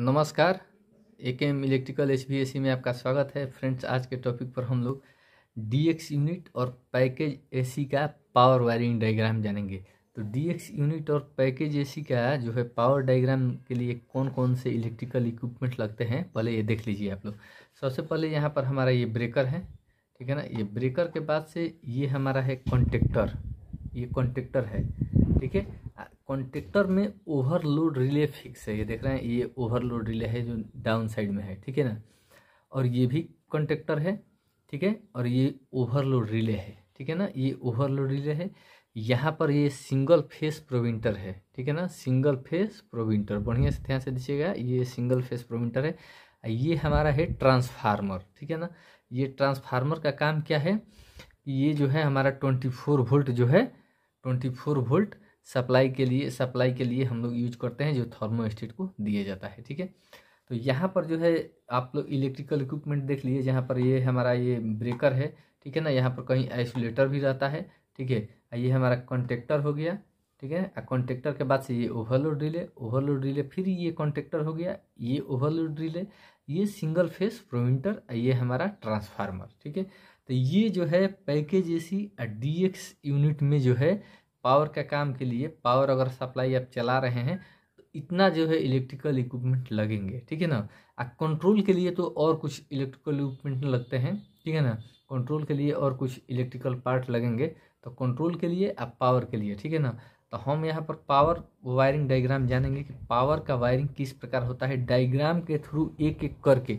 नमस्कार A K M electrical H B S C में आपका स्वागत है फ्रेंड्स आज के टॉपिक पर हम लोग डी एक्स यूनिट और पैकेज ए सी का पावर वायरिंग डायग्राम जानेंगे तो डी एक्स यूनिट और पैकेज ए सी का जो है पावर डायग्राम के लिए कौन कौन से इलेक्ट्रिकल इक्विपमेंट लगते हैं पहले ये देख लीजिए आप लोग सबसे पहले यहाँ पर हमारा ये ब्रेकर है ठीक है ना ये ब्रेकर के बाद से ये हमारा है कॉन्टेक्टर ये कॉन्टेक्टर है ठीक है कॉन्टेक्टर में ओवरलोड रिले फिक्स है ये देख रहे हैं ये ओवरलोड रिले है जो डाउन साइड में है ठीक है ना और ये भी कॉन्टेक्टर है ठीक है और ये ओवरलोड रिले है ठीक है ना ये ओवरलोड रिले है यहाँ पर ये सिंगल फेस प्रोविंटर है ठीक है ना सिंगल फेस प्रोविंटर बढ़िया से ध्यान से दीजिएगा ये सिंगल फेस प्रोविंटर है ये हमारा है ट्रांसफार्मर ठीक है ना ये ट्रांसफार्मर का काम क्या है ये जो है हमारा ट्वेंटी फोर वोल्ट जो है ट्वेंटी फोर वोल्ट सप्लाई के लिए सप्लाई के लिए हम लोग यूज करते हैं जो थर्मोस्टेट को दिया जाता है ठीक है तो यहाँ पर जो है आप लोग इलेक्ट्रिकल इक्विपमेंट देख लीजिए जहाँ पर ये हमारा ये ब्रेकर है ठीक है ना यहाँ पर कहीं आइसोलेटर भी रहता है ठीक है ये हमारा कॉन्ट्रेक्टर हो गया ठीक है कॉन्ट्रेक्टर के बाद से ये ओवरलोड रिले ओवरलोड रिले फिर ये कॉन्ट्रेक्टर हो गया ये ओवरलोड रिले ये सिंगल फेस प्रोविंटर ये हमारा ट्रांसफार्मर ठीक है तो ये जो है package C D X unit में जो है पावर का काम के लिए पावर अगर सप्लाई आप चला रहे हैं तो इतना जो है इलेक्ट्रिकल इक्विपमेंट लगेंगे ठीक है ना कंट्रोल के लिए तो और कुछ इलेक्ट्रिकल इक्विपमेंट लगते हैं ठीक है ना कंट्रोल के लिए और कुछ इलेक्ट्रिकल पार्ट लगेंगे तो कंट्रोल के लिए आप पावर के लिए ठीक है ना तो हम यहाँ पर पावर वायरिंग डायग्राम जानेंगे कि पावर का वायरिंग किस प्रकार होता है डायग्राम के थ्रू एक एक करके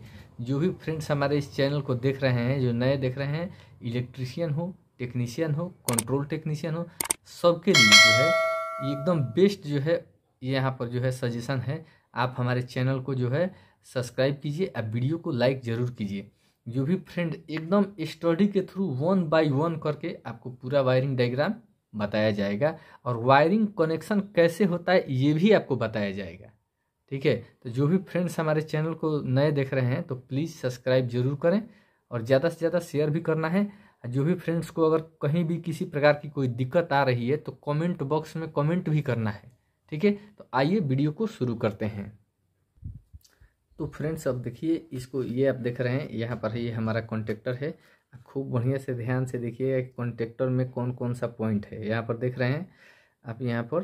जो भी फ्रेंड्स हमारे इस चैनल को देख रहे हैं जो नए देख रहे हैं इलेक्ट्रिशियन हो टेक्नीशियन हो कंट्रोल टेक्नीशियन हो सबके लिए जो है एकदम बेस्ट जो है ये यहाँ पर जो है सजेशन है आप हमारे चैनल को जो है सब्सक्राइब कीजिए और वीडियो को लाइक ज़रूर कीजिए जो भी फ्रेंड एकदम स्टडी के थ्रू वन बाय वन करके आपको पूरा वायरिंग डायग्राम बताया जाएगा और वायरिंग कनेक्शन कैसे होता है ये भी आपको बताया जाएगा ठीक है तो जो भी फ्रेंड्स हमारे चैनल को नए देख रहे हैं तो प्लीज़ सब्सक्राइब जरूर करें और ज़्यादा से ज़्यादा शेयर भी करना है जो भी फ्रेंड्स को अगर कहीं भी किसी प्रकार की कोई दिक्कत आ रही है तो कमेंट बॉक्स में कमेंट भी करना है ठीक है तो आइए वीडियो को शुरू करते हैं तो फ्रेंड्स अब देखिए इसको ये आप देख रहे हैं यहाँ पर ये हमारा कॉन्टेक्टर है खूब बढ़िया से ध्यान से देखिएगा कि कॉन्टेक्टर में कौन कौन सा पॉइंट है यहाँ पर देख रहे हैं आप यहाँ पर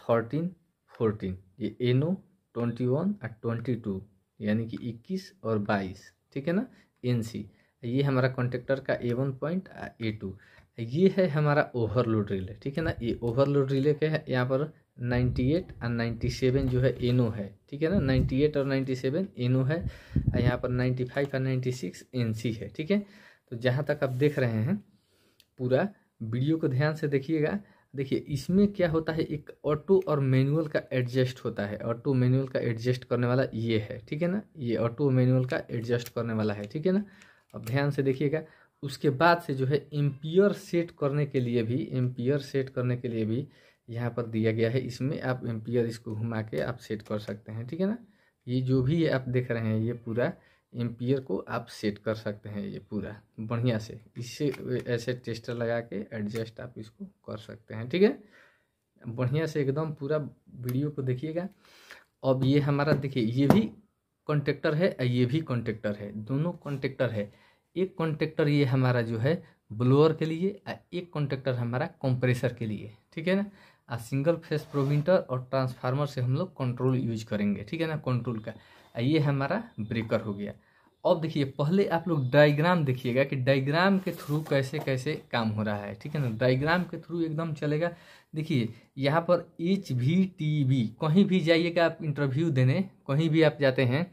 थर्टीन फोर्टीन ये एनो ट्वेंटी वन और ट्वेंटी टू यानी कि इक्कीस और बाईस ठीक है ना एन सी ये हमारा कॉन्टेक्टर का A one point A two ये है हमारा ओवरलोड रिले ठीक है ना ये ओवरलोड रिले के है यहाँ पर एट और सेवन जो है एनो है ठीक है ना एट और नाइन्टी सेवन एनो है यहाँ पर नाइन्टी फाइव और नाइन्टी एन सी है ठीक है तो जहाँ तक आप देख रहे हैं पूरा वीडियो को ध्यान से देखिएगा देखिए इसमें क्या होता है एक ऑटो और मैनुअल का एडजस्ट होता है ऑटो मैनुअल का एडजस्ट करने वाला ये है ठीक है ना ये ऑटो मैनुअल का एडजस्ट करने वाला है ठीक है ना अब ध्यान से देखिएगा उसके बाद से जो है एम्पियर सेट करने के लिए भी एम्पियर सेट करने के लिए भी यहाँ पर दिया गया है इसमें आप एम्पियर इसको घुमा के आप सेट कर सकते हैं ठीक है ना ये जो भी आप देख रहे हैं ये पूरा एम्पियर को आप सेट कर सकते हैं ये पूरा बढ़िया से इससे ऐसे टेस्टर लगा के एडजस्ट आप इसको कर सकते हैं ठीक है बढ़िया से एकदम पूरा वीडियो को देखिएगा अब ये हमारा देखिए ये भी कॉन्ट्रेक्टर है ये भी कॉन्ट्रेक्टर है दोनों कॉन्ट्रेक्टर है एक कॉन्ट्रेक्टर ये हमारा जो है ब्लोअर के लिए एक कॉन्ट्रेक्टर हमारा कंप्रेसर के लिए ठीक है ना आ सिंगल फेस प्रोविंटर और ट्रांसफार्मर से हम लोग कंट्रोल यूज करेंगे ठीक है ना कंट्रोल का ये हमारा ब्रेकर हो गया अब देखिए पहले आप लोग डायग्राम देखिएगा कि डायग्राम के थ्रू कैसे कैसे काम हो रहा है ठीक है ना डायग्राम के थ्रू एकदम चलेगा देखिए यहाँ पर एच वी टी वी कहीं भी जाइएगा आप इंटरव्यू देने कहीं भी आप जाते हैं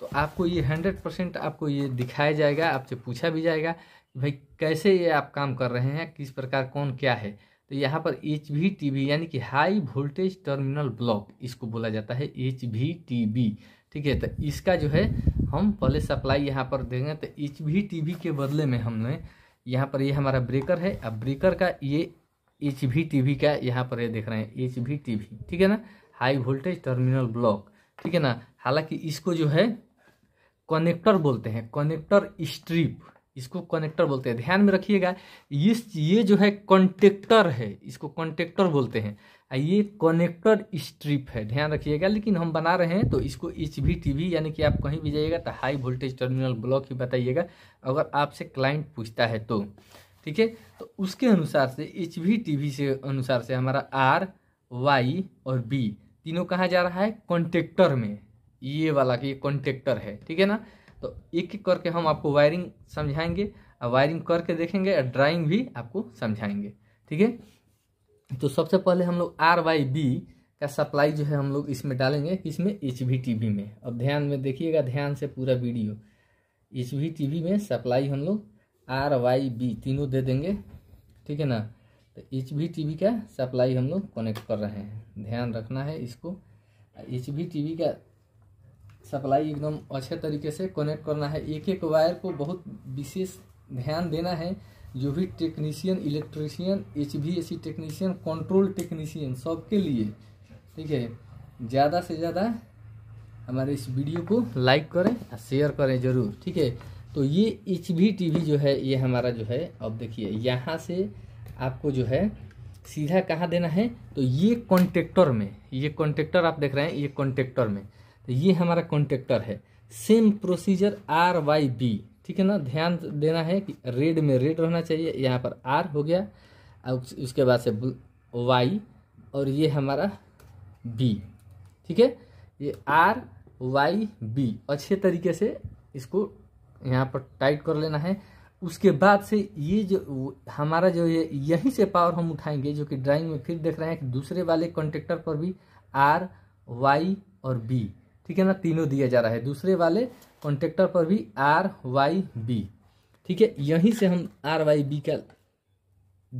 तो आपको ये हंड्रेड परसेंट आपको ये दिखाया जाएगा आपसे पूछा भी जाएगा भाई कैसे ये आप काम कर रहे हैं किस प्रकार कौन क्या है तो यहाँ पर एच वी टी यानी कि हाई वोल्टेज टर्मिनल ब्लॉक इसको बोला जाता है एच वी टी ठीक है तो इसका जो है हम पहले सप्लाई यहाँ पर देंगे तो एच वी टी के बदले में हमने यहाँ पर ये यह हमारा ब्रेकर है अब ब्रेकर का ये एच वी टी का यहाँ पर ये यह देख रहे हैं एच वी टी ठीक है ना हाई वोल्टेज टर्मिनल ब्लॉक ठीक है ना हालांकि इसको जो है कनेक्टर बोलते हैं कनेक्टर स्ट्रिप इसको कनेक्टर बोलते हैं ध्यान में रखिएगा इस ये जो है कॉन्टेक्टर है इसको कॉन्टेक्टर बोलते हैं ये कनेक्टर स्ट्रिप है ध्यान रखिएगा लेकिन हम बना रहे हैं तो इसको एच वी टी वी यानी कि आप कहीं भी जाइएगा तो हाई वोल्टेज टर्मिनल ब्लॉक ही बताइएगा अगर आपसे क्लाइंट पूछता है तो ठीक है तो उसके अनुसार से एच वी टी वी से अनुसार से हमारा आर वाई और बी तीनों कहाँ जा रहा है कॉन्टेक्टर में ये वाला कि ये कॉन्टेक्टर है ठीक है ना तो एक एक करके हम आपको वायरिंग समझाएंगे वायरिंग करके देखेंगे और ड्राइंग भी आपको समझाएंगे ठीक है तो सबसे पहले हम लोग आर वाई बी का सप्लाई जो है हम लोग इसमें डालेंगे इसमें एच वी टी वी में अब ध्यान में देखिएगा ध्यान से पूरा video H V T V में सप्लाई हम लोग आर वाई बी तीनों दे देंगे ठीक है ना तो एच वी टी वी का सप्लाई हम लोग कनेक्ट कर रहे हैं ध्यान रखना है इसको एच वी टी वी का सप्लाई एकदम अच्छे तरीके से कनेक्ट करना है एक एक वायर को बहुत विशेष ध्यान देना है जो भी technician electrician H V S C technician control technician सबके लिए ठीक है ज़्यादा से ज़्यादा हमारे इस वीडियो को लाइक करें और शेयर करें ज़रूर ठीक है तो ये एच वी टी वी जो है ये हमारा जो है अब देखिए यहाँ से आपको जो है सीधा कहाँ देना है तो ये कॉन्टेक्टर में ये कॉन्टेक्टर आप देख रहे हैं ये कॉन्टेक्टर में ये हमारा कॉन्टेक्टर है same procedure R Y B ठीक है ना ध्यान देना है कि रेड में रेड रहना चाहिए यहाँ पर आर हो गया उसके बाद से वाई और ये हमारा बी ठीक है ये आर वाई बी अच्छे तरीके से इसको यहाँ पर टाइट कर लेना है उसके बाद से ये जो हमारा जो ये यहीं से पावर हम उठाएंगे जो कि ड्राइंग में फिर देख रहे हैं कि दूसरे वाले कॉन्ट्रेक्टर पर भी आर वाई और बी ठीक है ना तीनों दिया जा रहा है दूसरे वाले कॉन्ट्रेक्टर पर भी आर वाई बी ठीक है यहीं से हम आर वाई बी का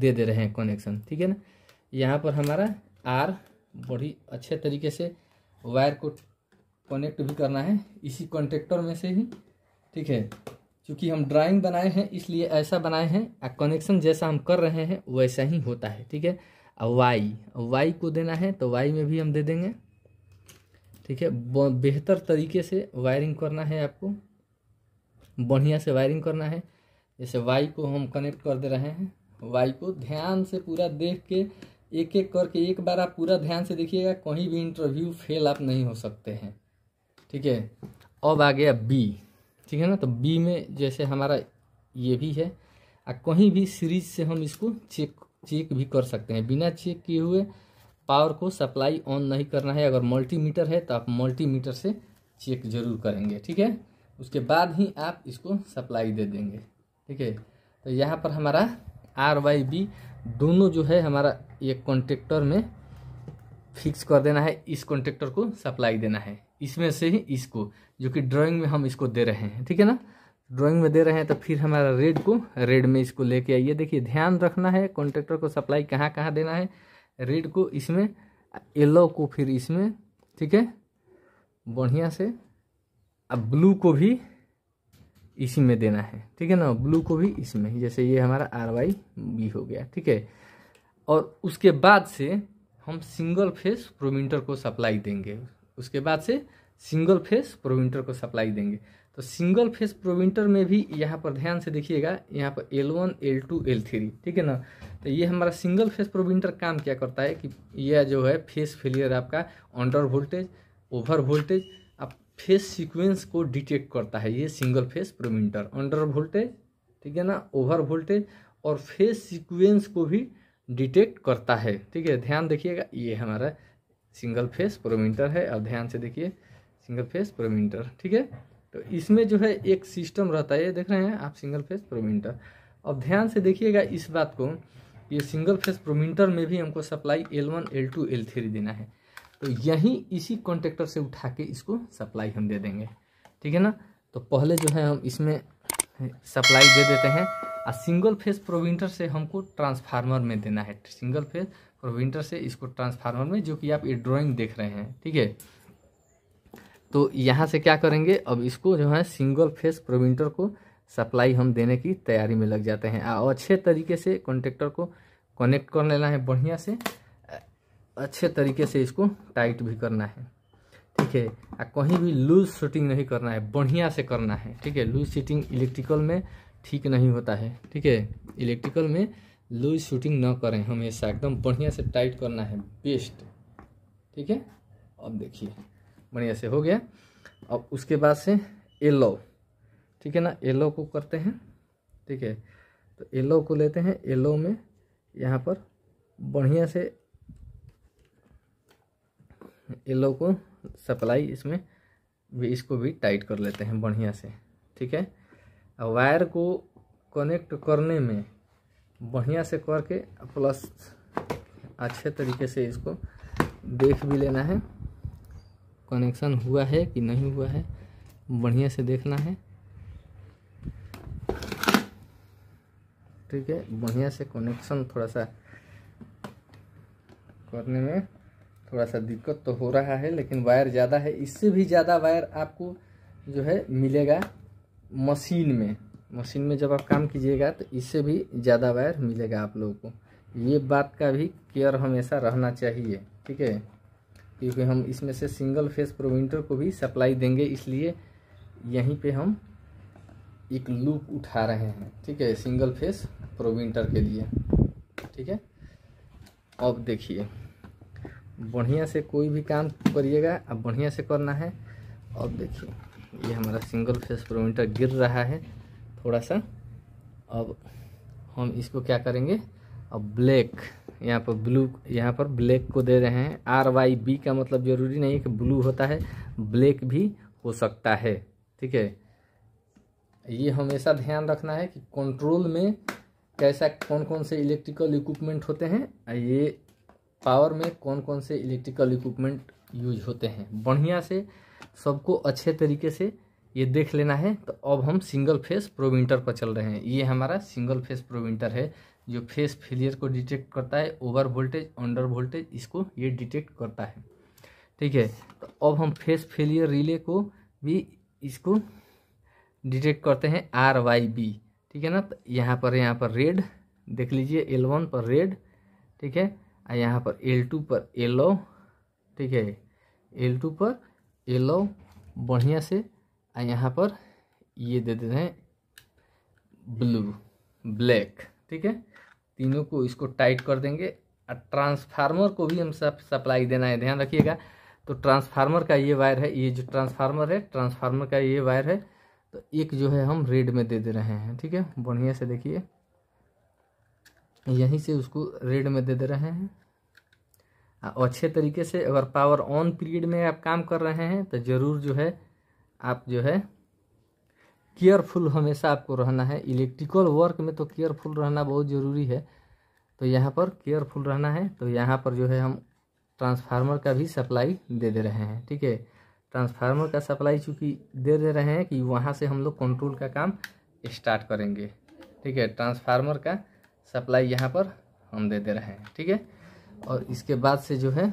दे दे रहे हैं कनेक्शन ठीक है ना यहाँ पर हमारा आर बड़ी अच्छे तरीके से वायर को कनेक्ट भी करना है इसी कॉन्ट्रेक्टर में से ही ठीक है क्योंकि हम ड्राइंग बनाए हैं इसलिए ऐसा बनाए हैं और कनेक्शन जैसा हम कर रहे हैं वैसा ही होता है ठीक है वाई वाई को देना है तो वाई में भी हम दे देंगे ठीक है बेहतर तरीके से वायरिंग करना है आपको बढ़िया से वायरिंग करना है जैसे वाई को हम कनेक्ट कर दे रहे हैं वाई को ध्यान से पूरा देख के एक एक करके एक बार आप पूरा ध्यान से देखिएगा कहीं भी इंटरव्यू फेल आप नहीं हो सकते हैं ठीक है अब आ गया बी ठीक है ना तो बी में जैसे हमारा ये भी है आ कहीं भी सीरीज से हम इसको चेक चेक भी कर सकते हैं बिना चेक किए हुए पावर को सप्लाई ऑन नहीं करना है अगर मल्टीमीटर है तो आप मल्टीमीटर से चेक जरूर करेंगे ठीक है उसके बाद ही आप इसको सप्लाई दे देंगे ठीक है तो यहाँ पर हमारा आर वाई बी दोनों जो है हमारा एक कॉन्ट्रेक्टर में फिक्स कर देना है इस कॉन्ट्रेक्टर को सप्लाई देना है इसमें से ही इसको जो कि ड्राइंग में हम इसको दे रहे हैं ठीक है ना ड्राइंग में दे रहे हैं तो फिर हमारा रेड को रेड में इसको लेके आइए देखिए ध्यान रखना है कॉन्ट्रेक्टर को सप्लाई कहाँ कहाँ देना है रेड को इसमें येलो को फिर इसमें ठीक है बढ़िया से अब ब्लू को भी इसी में देना है ठीक है ना ब्लू को भी इसमें जैसे ये हमारा आर वाई बी हो गया ठीक है और उसके बाद से हम सिंगल फेस प्रोविंटर को सप्लाई देंगे उसके बाद से सिंगल फेस प्रोविंटर को सप्लाई देंगे तो सिंगल फेस प्रोविंटर में भी यहाँ पर ध्यान से देखिएगा यहाँ पर L one L two L three ठीक है ना तो ये हमारा सिंगल फेस प्रोविंटर काम क्या करता है कि यह जो है फेस फेलियर आपका अंडर वोल्टेज ओवर वोल्टेज आप फेस सीक्वेंस को डिटेक्ट करता है ये single phase preventer under voltage ठीक है ना ओवर वोल्टेज और फेस सीक्वेंस को भी डिटेक्ट करता है ठीक है ध्यान देखिएगा ये हमारा सिंगल फेस प्रोमीटर है और ध्यान से देखिए सिंगल फेस प्रोमीटर ठीक है तो इसमें जो है एक सिस्टम रहता है ये देख रहे हैं आप सिंगल फेस प्रोमीटर अब ध्यान से देखिएगा इस बात को ये सिंगल फेस प्रोमीटर में भी हमको supply L one L two L three देना है तो यही इसी कॉन्टेक्टर से उठा के इसको सप्लाई हम दे देंगे ठीक है ना तो पहले जो है हम इसमें सप्लाई दे देते हैं और सिंगल फेस प्रोविंटर से हमको ट्रांसफार्मर में देना है सिंगल फेस प्रोविंटर से इसको ट्रांसफार्मर में जो कि आप ये ड्राइंग देख रहे हैं ठीक है तो यहाँ से क्या करेंगे अब इसको जो है सिंगल फेस प्रोविंटर को सप्लाई हम देने की तैयारी में लग जाते हैं और अच्छे तरीके से कॉन्ट्रेक्टर को कनेक्ट कर लेना है बढ़िया से अच्छे तरीके से इसको टाइट भी करना है ठीक है आ कहीं भी लूज शूटिंग नहीं करना है बढ़िया से करना है ठीक है लूज शूटिंग इलेक्ट्रिकल में ठीक नहीं होता है ठीक है इलेक्ट्रिकल में लूज शूटिंग ना करें हमेशा एकदम बढ़िया से टाइट करना है बेस्ट ठीक है अब देखिए बढ़िया से हो गया अब उसके बाद से एलो ठीक है ना येलो को करते हैं ठीक है तो येलो को लेते हैं येलो में यहाँ पर बढ़िया से येलो को सप्लाई इसमें भी इसको भी टाइट कर लेते हैं बढ़िया से ठीक है और वायर को कनेक्ट करने में बढ़िया से करके प्लस अच्छे तरीके से इसको देख भी लेना है कनेक्शन हुआ है कि नहीं हुआ है बढ़िया से देखना है ठीक है बढ़िया से कनेक्शन थोड़ा सा करने में थोड़ा सा दिक्कत तो हो रहा है लेकिन वायर ज़्यादा है इससे भी ज़्यादा वायर आपको जो है मिलेगा मशीन में मशीन में जब आप काम कीजिएगा तो इससे भी ज़्यादा वायर मिलेगा आप लोगों को ये बात का भी केयर हमेशा रहना चाहिए ठीक है क्योंकि हम इसमें से सिंगल फेस प्रोविंटर को भी सप्लाई देंगे इसलिए यहीं पे हम एक लूप उठा रहे हैं ठीक है सिंगल फेस प्रोविंटर के लिए ठीक है अब देखिए बढ़िया से कोई भी काम करिएगा अब बढ़िया से करना है अब देखिए ये हमारा सिंगल फेस प्रोविंटर गिर रहा है थोड़ा सा अब हम इसको क्या करेंगे अब ब्लैक यहाँ पर ब्लू यहाँ पर ब्लैक को दे रहे हैं आर वाई बी का मतलब ज़रूरी नहीं है कि ब्लू होता है ब्लैक भी हो सकता है ठीक है ये हमेशा ध्यान रखना है कि कंट्रोल में कैसा कौन कौन से इलेक्ट्रिकल इक्विपमेंट होते हैं ये पावर में कौन कौन से इलेक्ट्रिकल इक्विपमेंट यूज होते हैं बढ़िया से सबको अच्छे तरीके से ये देख लेना है तो अब हम सिंगल फेस प्रोविंटर पर चल रहे हैं ये हमारा सिंगल फेस प्रोविंटर है जो फेस फेलियर को डिटेक्ट करता है ओवर वोल्टेज अंडर वोल्टेज इसको ये डिटेक्ट करता है ठीक है तो अब हम फेस फेलियर रिले को भी इसको डिटेक्ट करते हैं आर वाई बी ठीक है ना तो यहाँ पर यहाँ पर रेड देख लीजिए एल वन पर रेड ठीक है और यहाँ पर एल टू पर येलो ठीक है एल टू पर येलो बढ़िया से और यहाँ पर ये दे देते हैं ब्लू ब्लैक ठीक है तीनों को इसको टाइट कर देंगे और ट्रांसफार्मर को भी हम सब सप्लाई देना है ध्यान रखिएगा तो ट्रांसफार्मर का ये वायर है ये जो ट्रांसफार्मर है ट्रांसफार्मर का ये वायर है तो एक जो है हम रेड में दे दे रहे हैं ठीक है बढ़िया से देखिए यहीं से उसको रेड में दे दे रहे हैं और अच्छे तरीके से अगर पावर ऑन पीरियड में आप काम कर रहे हैं तो ज़रूर जो है आप जो है केयरफुल हमेशा आपको रहना है इलेक्ट्रिकल वर्क में तो केयरफुल रहना बहुत ज़रूरी है तो यहाँ पर केयरफुल रहना है तो यहाँ पर जो है हम ट्रांसफार्मर का भी सप्लाई दे दे रहे हैं ठीक है ट्रांसफार्मर का सप्लाई चूँकि दे दे रहे हैं कि वहाँ से हम लोग कंट्रोल का काम स्टार्ट करेंगे ठीक है ट्रांसफार्मर का सप्लाई यहाँ पर हम दे दे रहे हैं ठीक है और इसके बाद से जो है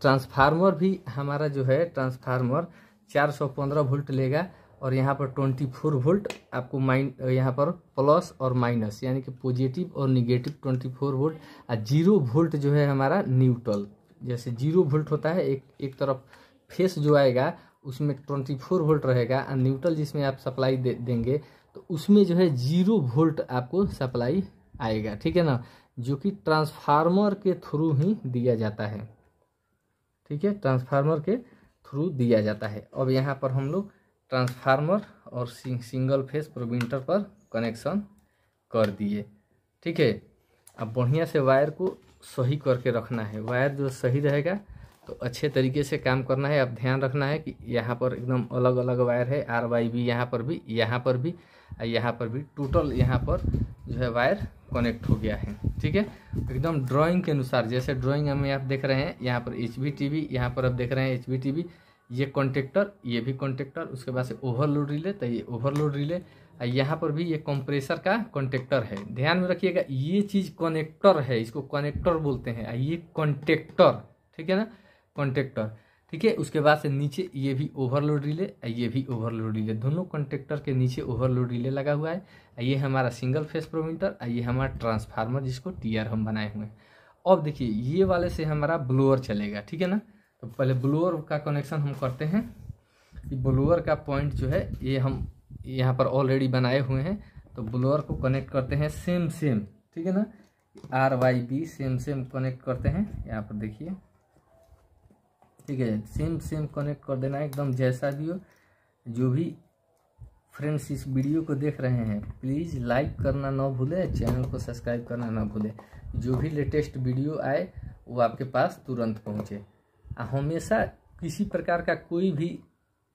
ट्रांसफार्मर भी हमारा जो है ट्रांसफार्मर 415 वोल्ट लेगा और यहाँ पर 24 वोल्ट आपको माइन यहाँ पर प्लस और माइनस यानी कि पॉजिटिव और निगेटिव 24 वोल्ट और जीरो वोल्ट जो है हमारा न्यूट्रल जैसे जीरो वोल्ट होता है एक एक तरफ फेस जो आएगा उसमें ट्वेंटी फोर वोल्ट रहेगा और न्यूट्रल जिसमें आप सप्लाई दे, देंगे तो उसमें जो है जीरो वोल्ट आपको सप्लाई आएगा ठीक है ना जो कि ट्रांसफार्मर के थ्रू ही दिया जाता है ठीक है ट्रांसफार्मर के थ्रू दिया जाता है अब यहाँ पर हम लोग ट्रांसफार्मर और सिंगल फेस प्रोविंटर पर कनेक्शन कर दिए ठीक है अब बढ़िया से वायर को सही करके रखना है वायर जो सही रहेगा तो अच्छे तरीके से काम करना है आप ध्यान रखना है कि यहाँ पर एकदम अलग अलग वायर है आर वाई भी यहाँ पर भी यहाँ पर भी यहाँ पर भी टोटल यहाँ पर जो है वायर कनेक्ट हो गया है ठीक है एकदम ड्राइंग के अनुसार जैसे ड्राइंग हमें आप देख रहे हैं यहाँ पर एच बी टी वी यहाँ पर आप देख रहे हैं एच बी टी वी ये कॉन्टेक्टर ये भी कॉन्टेक्टर उसके बाद से ओवरलोड रिले तो ये ओवरलोड रिले यहाँ पर भी ये कंप्रेसर का कॉन्टेक्टर है ध्यान में रखिएगा ये चीज़ कनेक्टर है इसको कनेक्टर बोलते हैं ये कॉन्टेक्टर ठीक है ना कॉन्टेक्टर ठीक है उसके बाद से नीचे ये भी ओवरलोड रिले ये भी ओवरलोड रिले दोनों कॉन्टेक्टर के नीचे ओवरलोड रिले लगा हुआ है ये हमारा सिंगल फेस प्रोमीटर ये हमारा ट्रांसफार्मर जिसको टी हम बनाए हुए हैं अब देखिए ये वाले से हमारा ब्लोअर चलेगा ठीक है ना तो पहले ब्लोअर का कनेक्शन हम करते हैं ब्लोअर का पॉइंट जो है ये हम यहाँ पर ऑलरेडी बनाए हुए हैं तो ब्लोअर को कनेक्ट करते हैं सेम सेम ठीक है ना R Y B same same connect करते हैं यहाँ पर देखिए ठीक है सेम सेम कनेक्ट कर देना एकदम जैसा भी हो जो भी फ्रेंड्स इस वीडियो को देख रहे हैं प्लीज़ लाइक करना ना भूले चैनल को सब्सक्राइब करना ना भूले जो भी लेटेस्ट वीडियो आए वो आपके पास तुरंत पहुँचे हमेशा किसी प्रकार का कोई भी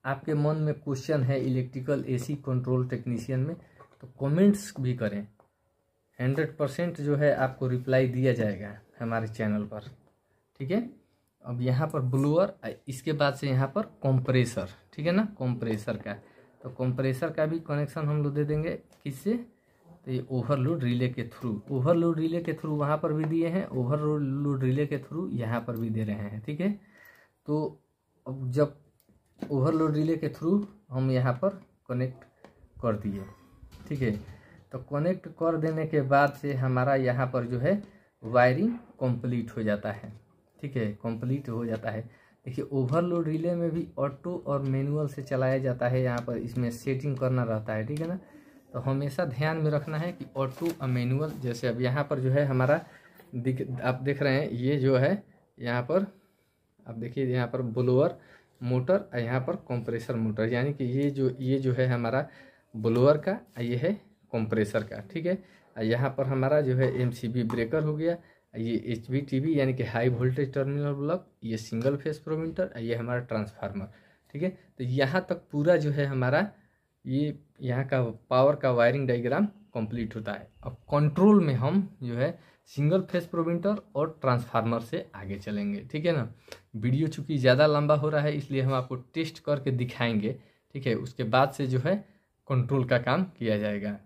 आपके मन में क्वेश्चन है इलेक्ट्रिकल एसी कंट्रोल टेक्नीशियन में तो कमेंट्स भी करें हंड्रेड परसेंट जो है आपको रिप्लाई दिया जाएगा हमारे चैनल पर ठीक है अब यहाँ पर ब्लूअर इसके बाद से यहाँ पर कंप्रेसर ठीक है ना कंप्रेसर का तो कंप्रेसर का भी कनेक्शन हम लोग दे देंगे किससे तो ये ओवरलोड रिले के थ्रू ओवरलोड रिले के थ्रू वहाँ पर भी दिए हैं ओवरलोड रिले के थ्रू यहाँ पर भी दे रहे हैं ठीक है तो अब जब ओवरलोड रिले के थ्रू हम यहाँ पर कनेक्ट कर दिए ठीक है तो कनेक्ट कर देने के बाद से हमारा यहाँ पर जो है वायरिंग कंप्लीट हो जाता है ठीक है कंप्लीट हो जाता है देखिए ओवरलोड रिले में भी ऑटो और मैनुअल से चलाया जाता है यहाँ पर इसमें सेटिंग करना रहता है ठीक है ना तो हमेशा ध्यान में रखना है कि ऑटो और मैनुअल जैसे अब यहाँ पर जो है हमारा दिख आप देख रहे हैं ये जो है यहाँ पर आप देखिए यहाँ पर ब्लोअर मोटर और यहाँ पर कंप्रेसर मोटर यानी कि ये जो ये जो है हमारा ब्लोअर का ये है कंप्रेसर का ठीक है यहाँ पर हमारा जो है एम ब्रेकर हो गया ये एच बी यानी कि हाई वोल्टेज टर्मिनल ब्लॉक ये सिंगल फेस प्रोमीटर ये हमारा ट्रांसफार्मर ठीक है तो यहाँ तक पूरा जो है हमारा ये यहाँ का पावर का वायरिंग डायग्राम कंप्लीट होता है अब कंट्रोल में हम जो है सिंगल फेस प्रोमीटर और ट्रांसफार्मर से आगे चलेंगे ठीक है ना वीडियो चूँकि ज़्यादा लंबा हो रहा है इसलिए हम आपको टेस्ट करके दिखाएंगे ठीक है उसके बाद से जो है कंट्रोल का काम किया जाएगा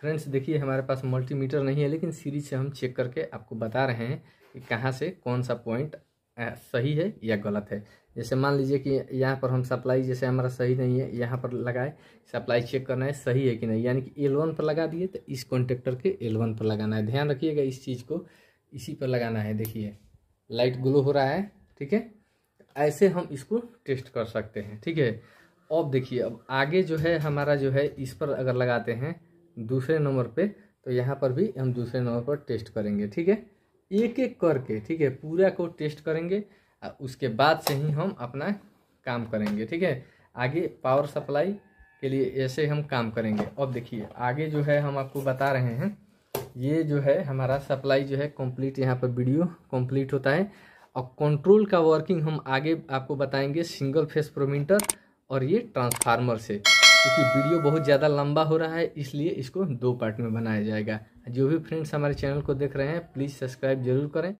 फ्रेंड्स देखिए हमारे पास मल्टीमीटर नहीं है लेकिन सीरीज से हम चेक करके आपको बता रहे हैं कि कहाँ से कौन सा पॉइंट सही है या गलत है जैसे मान लीजिए कि यहाँ पर हम सप्लाई जैसे हमारा सही नहीं है यहाँ पर लगाए सप्लाई चेक करना है सही है कि नहीं यानी कि एल वन पर लगा दिए तो इस कॉन्टेक्टर के एल वन पर लगाना है ध्यान रखिएगा इस चीज़ को इसी पर लगाना है देखिए लाइट ग्लो हो रहा है ठीक है ऐसे हम इसको टेस्ट कर सकते हैं ठीक है अब देखिए अब आगे जो है हमारा जो है इस पर अगर लगाते हैं दूसरे नंबर पे तो यहाँ पर भी हम दूसरे नंबर पर टेस्ट करेंगे ठीक है एक एक करके ठीक है पूरा को टेस्ट करेंगे और उसके बाद से ही हम अपना काम करेंगे ठीक है आगे पावर सप्लाई के लिए ऐसे हम काम करेंगे अब देखिए आगे जो है हम आपको बता रहे हैं ये जो है हमारा सप्लाई जो है कंप्लीट यहाँ पर वीडियो कंप्लीट होता है और कंट्रोल का वर्किंग हम आगे आपको बताएंगे सिंगल फेस प्रोमीटर और ये ट्रांसफार्मर से क्योंकि वीडियो बहुत ज़्यादा लंबा हो रहा है इसलिए इसको दो पार्ट में बनाया जाएगा जो भी फ्रेंड्स हमारे चैनल को देख रहे हैं प्लीज़ सब्सक्राइब जरूर करें